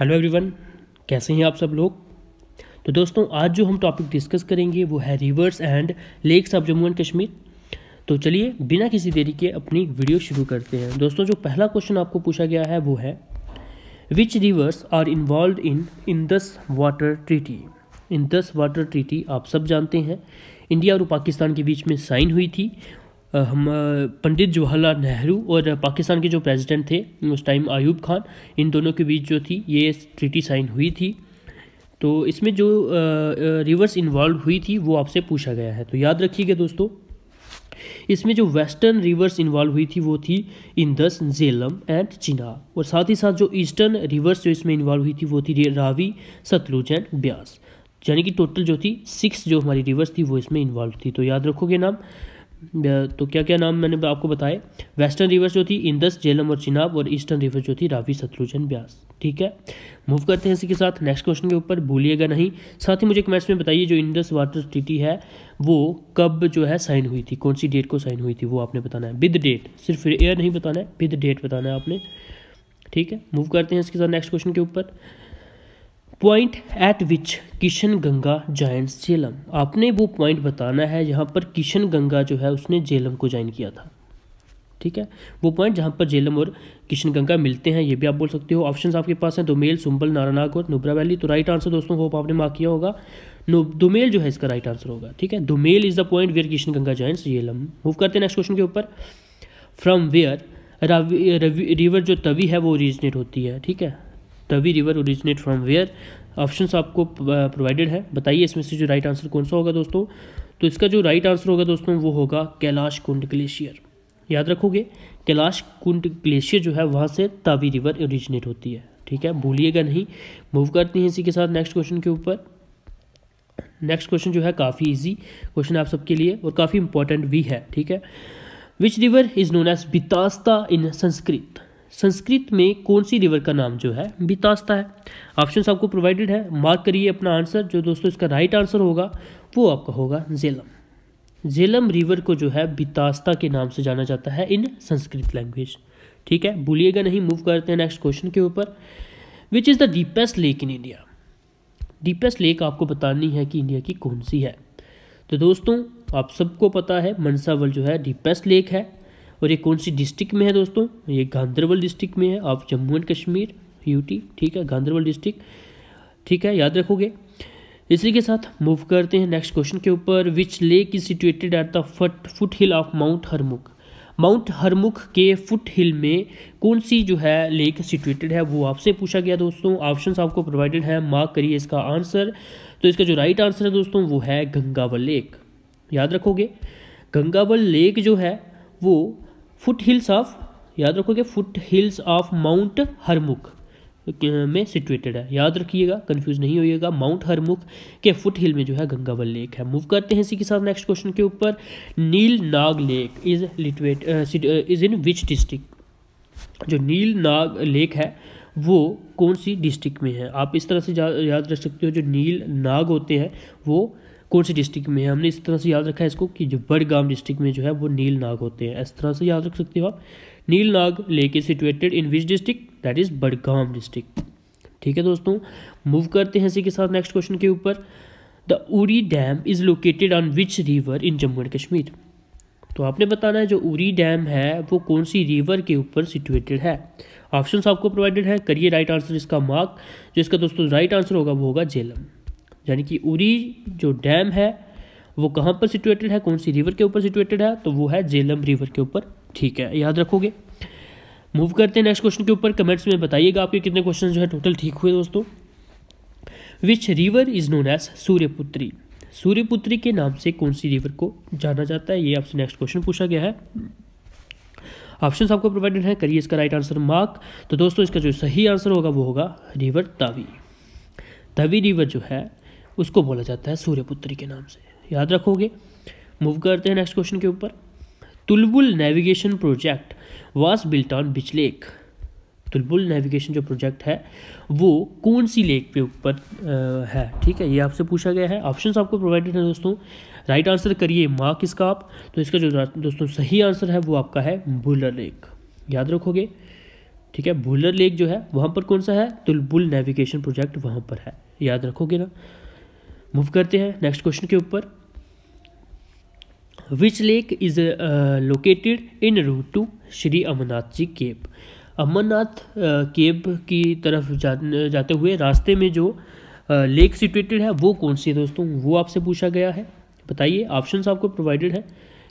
hello everyone कैसे हैं आप सब लोग तो दोस्तों आज जो हम टॉपिक डिस्कस करेंगे वो है rivers and lakes of Jammu and Kashmir तो चलिए बिना किसी देरी के अपनी वीडियो शुरू करते हैं दोस्तों जो पहला क्वेश्चन आपको पूछा गया है वो है which rivers are involved in Indus water treaty in Indus water treaty आप सब जानते हैं इंडिया और पाकिस्तान के बीच में साइन हुई थी हम पंडित जवाहरलाल नेहरू और पाकिस्तान के जो प्रेसिडेंट थे उस टाइम आयूब खान इन दोनों के बीच जो थी ये ट्रीटी साइन हुई थी तो इसमें जो रिवर्स इन्वॉल्व हुई थी वो आपसे पूछा गया है तो याद रखिएगा दोस्तों इसमें जो वेस्टर्न रिवर्स इन्वॉल्व हुई थी वो थी इंदस जेलम एंड चिना और साथ ही साथ जो ईस्टर्न रिवर्स जो इसमें इन्वॉल्व हुई थी वो थी रावी सतलुज एंड ब्यास यानी कि टोटल जो थी सिक्स जो हमारी रिवर्स थी वो इसमें इन्वॉल्व थी तो याद रखोगे नाम तो क्या क्या नाम मैंने आपको बताए वेस्टर्न रिवर्स जो थी इंदस जेलम और चिनाब और ईस्टर्न रिवर्स जो थी रावी सतलुजन ब्यास ठीक है मूव करते हैं इसी के साथ नेक्स्ट क्वेश्चन के ऊपर भूलिएगा नहीं साथ ही मुझे कमेंट्स में बताइए जो इंदस वाटर ट्रीटी है वो कब जो है साइन हुई थी कौन सी डेट को साइन हुई थी वो आपने बताना है विद डेट सिर्फ एयर नहीं बताना है विद डेट बताना है आपने ठीक है मूव करते हैं इसके साथ नेक्स्ट क्वेश्चन के ऊपर point at which Kishan Ganga joint Jhelum आपने वो पॉइंट बताना है जहाँ पर किशन गंगा जो है उसने जेलम को ज्वाइन किया था ठीक है वो पॉइंट जहाँ पर जेलम और किशन गंगा मिलते हैं ये भी आप बोल सकते हो ऑप्शंस आपके पास हैं दुमेल सुंबल नारानाग और नुब्रा वैली तो राइट आंसर दोस्तों होप आपने मार्क किया होगा नो दुमेल जो है इसका राइट आंसर होगा ठीक है Domel is the point where Kishan Ganga joins Jhelum move करते हैं नेक्स्ट क्वेश्चन के ऊपर फ्रॉम वेयर रिवर जो तवी है वो ओरिजिनेट होती है ठीक है Tawi river originate from where options आपको प्रोवाइडेड है बताइए इसमें से जो राइट आंसर कौन सा होगा दोस्तों तो इसका जो राइट आंसर होगा दोस्तों वो होगा कैलाश कुंड ग्लेशियर याद रखोगे कैलाश कुंड ग्लेशियर जो है वहाँ से तावी रिवर ओरिजिनेट होती है ठीक है भूलिएगा नहीं मूव करते हैं इसी के साथ नेक्स्ट क्वेश्चन के ऊपर नेक्स्ट क्वेश्चन जो है काफ़ी इजी क्वेश्चन आप सबके लिए और काफ़ी इंपॉर्टेंट भी है ठीक है which river is known as Bitasta in Sanskrit Sanskrit में कौन सी रिवर का नाम जो है बितास्ता है ऑप्शन आपको प्रोवाइडेड है मार्क करिए अपना आंसर जो दोस्तों इसका राइट आंसर होगा वो आपका होगा जेलम झेलम रिवर को जो है बितास्ता के नाम से जाना जाता है इन संस्कृत लैंग्वेज ठीक है भूलिएगा नहीं मूव करते हैं नेक्स्ट क्वेश्चन के ऊपर which is the deepest lake in India deepest lake आपको बतानी है कि इंडिया की कौन सी है तो दोस्तों आप सबको पता है मनसावल जो है डीपेस्ट लेक है और ये कौन सी डिस्ट्रिक्ट में है दोस्तों ये गांधरबल डिस्ट्रिक्ट में है of Jammu and Kashmir UT ठीक है गांधरबल डिस्ट्रिक्ट ठीक है याद रखोगे इसी के साथ मूव करते हैं नेक्स्ट क्वेश्चन के ऊपर which lake is situated at the foot foothill of Mount Harmukh Mount Harmukh के फुट हिल में कौन सी जो है लेक सिचुएटेड है वो आपसे पूछा गया दोस्तों ऑप्शंस आपको प्रोवाइडेड है मार्क करिए इसका आंसर तो इसका जो राइट आंसर है दोस्तों वो है गंगावल लेक याद रखोगे गंगावल लेक जो है वो फुट हिल्स ऑफ याद रखोगे foothills of Mount Harmukh में सिचुएटेड है याद रखिएगा कंफ्यूज नहीं होइएगा माउंट हरमुख के फुट हिल में जो है गंगावल लेक है मूव करते हैं इसी के साथ नेक्स्ट क्वेश्चन के ऊपर Neel Nag lake is situated is in which district जो नील नाग लेक है वो कौन सी डिस्ट्रिक्ट में है आप इस तरह से याद रख सकते हो जो नील नाग होते हैं वो कौन सी डिस्ट्रिक्ट में है हमने इस तरह से याद रखा है इसको कि जो बड़गाम डिस्ट्रिक्ट में जो है वो नील नाग होते हैं इस तरह से याद रख सकते हो आप Neel Nag lake is situated in which district that is Budgam district ठीक है दोस्तों मूव करते हैं इसी के साथ नेक्स्ट क्वेश्चन के ऊपर the Uri dam is located on which river in Jammu and Kashmir तो आपने बताना है जो उरी डैम है वो कौन सी रिवर के ऊपर सिचुएटेड है ऑप्शंस आपको प्रोवाइडेड है करिए राइट आंसर इसका मार्क जो इसका दोस्तों राइट आंसर होगा वो होगा जेलम यानी कि उरी जो डैम है वो कहाँ पर सिचुएटेड है कौन सी रिवर के ऊपर सिचुएटेड है तो वो है जेलम रिवर के ऊपर ठीक है याद रखोगे मूव करते हैं नेक्स्ट क्वेश्चन के ऊपर कमेंट्स में बताइएगा आपके कितने क्वेश्चन जो है टोटल ठीक हुए दोस्तों which river is known as Suryaputri Suryaputri के नाम से कौन सी रिवर को जाना जाता है ये आपसे नेक्स्ट क्वेश्चन पूछा गया है ऑप्शन आपको प्रोवाइडेड है करिए इसका राइट आंसर मार्क तो दोस्तों इसका जो सही आंसर होगा वो होगा रिवर तावी तवी रिवर जो है उसको बोला जाता है सूर्यपुत्री के नाम से याद रखोगे मूव करते हैं नेक्स्ट क्वेश्चन के ऊपर Tulbul navigation project was built on which lake Tulbul navigation जो प्रोजेक्ट है वो कौन सी लेक पे ऊपर है ठीक है ये आपसे पूछा गया है ऑप्शंस आपको प्रोवाइडेड हैं दोस्तों राइट आंसर करिए माँ किसका आप तो इसका जो दोस्तों सही आंसर है वो आपका है भूलर लेक याद रखोगे ठीक है भूलर लेक जो है वहाँ पर कौन सा है तुलबुल नेविगेशन प्रोजेक्ट वहाँ पर है याद रखोगे ना मूव करते हैं नेक्स्ट क्वेश्चन के ऊपर which lake is located in route to Shri Amarnath ji cave Amarnath cave की तरफ जा, जाते हुए रास्ते में जो लेक uh, सिचुएटेड है वो कौन सी है दोस्तों वो आपसे पूछा गया है बताइए ऑप्शंस आपको प्रोवाइडेड है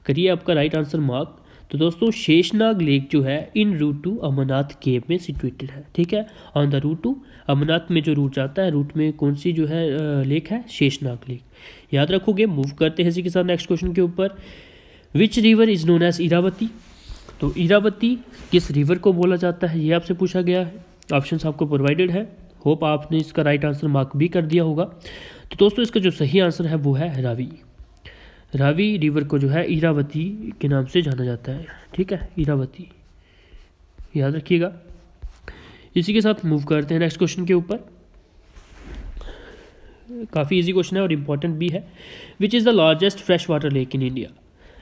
करिए आपका राइट आंसर मार्क तो दोस्तों शेषनाग लेक जो है in route to Amarnath cave में सिचुएटेड है ठीक है on the route to Amarnath में जो रूट जाता है रूट में कौन सी जो है लेक है शेषनाग लेक याद रखोगे मूव करते हैं इसी के साथ नेक्स्ट क्वेश्चन के ऊपर which river is known as Iravati तो इरावती किस रिवर को बोला जाता है ये आपसे पूछा गया है ऑप्शन आपको प्रोवाइडेड है होप आपने इसका राइट आंसर मार्क भी कर दिया होगा तो दोस्तों इसका जो सही आंसर है वो है रावी रावी रिवर को जो है इरावती के नाम से जाना जाता है ठीक है इरावती याद रखिएगा इसी के साथ मूव करते हैं नेक्स्ट क्वेश्चन के ऊपर काफ़ी इजी क्वेश्चन है और इम्पॉर्टेंट भी है which is the largest fresh water lake in India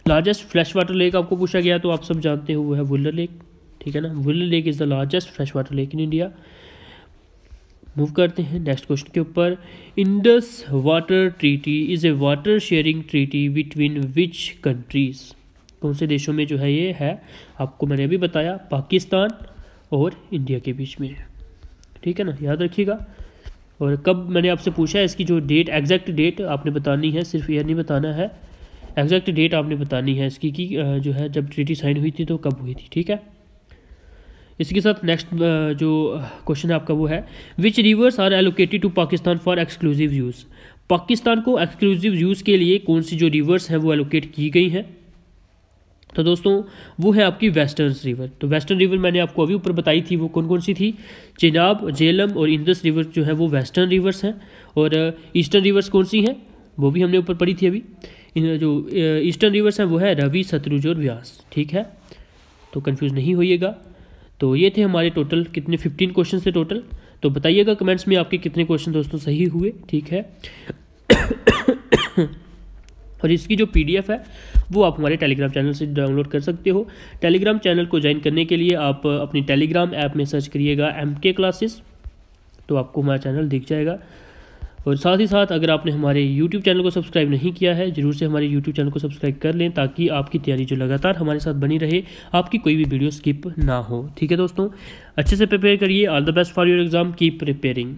largest fresh water lake आपको पूछा गया तो आप सब जानते हो वो है वुलर लेक ठीक है ना Wular lake is the largest fresh water lake in India move करते हैं नेक्स्ट क्वेश्चन के ऊपर Indus water treaty is a water sharing treaty between which countries कौन से देशों में जो है ये है आपको मैंने अभी बताया पाकिस्तान और इंडिया के बीच में ठीक है ना याद रखिएगा और कब मैंने आपसे पूछा है इसकी जो डेट एग्जैक्ट डेट आपने बतानी है सिर्फ यह नहीं बताना है एग्जैक्ट डेट आपने बतानी है इसकी कि जो है जब ट्रीटी साइन हुई थी तो कब हुई थी ठीक है इसके साथ नेक्स्ट uh, जो क्वेश्चन uh, है आपका वो है which rivers are allocated to Pakistan for exclusive use Pakistan को एक्सक्लूसिव यूज़ के लिए कौन सी जो रिवर्स हैं वो एलोकेट की गई हैं तो दोस्तों वो है आपकी वेस्टर्न रिवर तो वेस्टर्न रिवर मैंने आपको अभी ऊपर बताई थी वो कौन कौन सी थी चिनाब जेलम और इंदस रिवर जो है वो वेस्टर्न रिवर्स हैं और ईस्टर्न uh, रिवर्स कौन सी हैं वो भी हमने ऊपर पढ़ी थी अभी जो ईस्टर्न रिवर्स हैं वो है रवि सतरुज और व्यास ठीक है तो कन्फ्यूज़ नहीं होइएगा तो ये थे हमारे टोटल कितने फिफ्टीन क्वेश्चन थे टोटल तो बताइएगा कमेंट्स में आपके कितने क्वेश्चन दोस्तों सही हुए ठीक है और इसकी जो पीडीएफ है वो आप हमारे टेलीग्राम चैनल से डाउनलोड कर सकते हो टेलीग्राम चैनल को ज्वाइन करने के लिए आप अपनी टेलीग्राम ऐप में सर्च करिएगा एम के क्लासेस तो आपको हमारा चैनल दिख जाएगा और साथ ही साथ अगर आपने हमारे यूट्यूब चैनल को सब्सक्राइब नहीं किया है जरूर से हमारे यूट्यूब चैनल को सब्सक्राइब कर लें ताकि आपकी तैयारी जो लगातार हमारे साथ बनी रहे आपकी कोई भी वीडियो स्किप ना हो ठीक है दोस्तों अच्छे से प्रिपेयर करिए all the best for your exam keep preparing